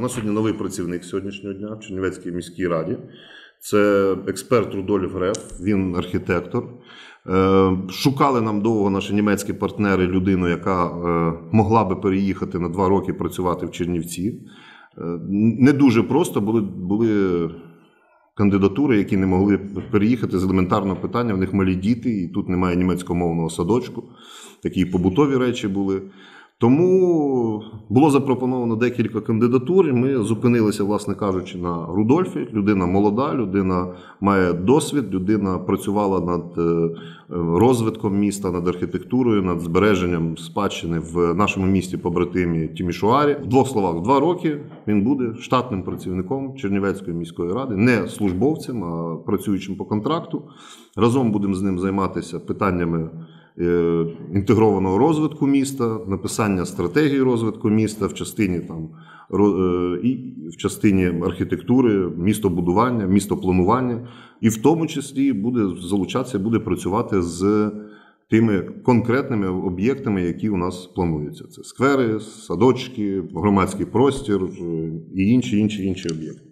У нас сьогодні новий працівник сьогоднішнього дня в Чернівецькій міській раді. Це експерт Рудольф Реф, він архітектор. Е, шукали нам довго наші німецькі партнери людину, яка е, могла би переїхати на два роки працювати в Чернівці. Е, не дуже просто були були кандидатури, які не могли переїхати з елементарного питання. В них малі діти, і тут немає німецькомовного садочку. Такі побутові речі були. Тому було запропоновано декілька кандидатур. і Ми зупинилися, власне кажучи, на Рудольфі. Людина молода, людина має досвід, людина працювала над е, розвитком міста, над архітектурою, над збереженням спадщини в нашому місті побратимі Тімішуарі. В двох словах, два роки він буде штатним працівником Чернівецької міської ради, не службовцем, а працюючим по контракту. Разом будемо з ним займатися питаннями. Е, інтегрованого розвитку міста, написання стратегії розвитку міста в частині там е, і в частині архітектури, містобудування, містопланування, і в тому числі буде залучатися, буде працювати з тими конкретними об'єктами, які у нас плануються: це сквери, садочки, громадський простір е, і інші інші інші об'єкти.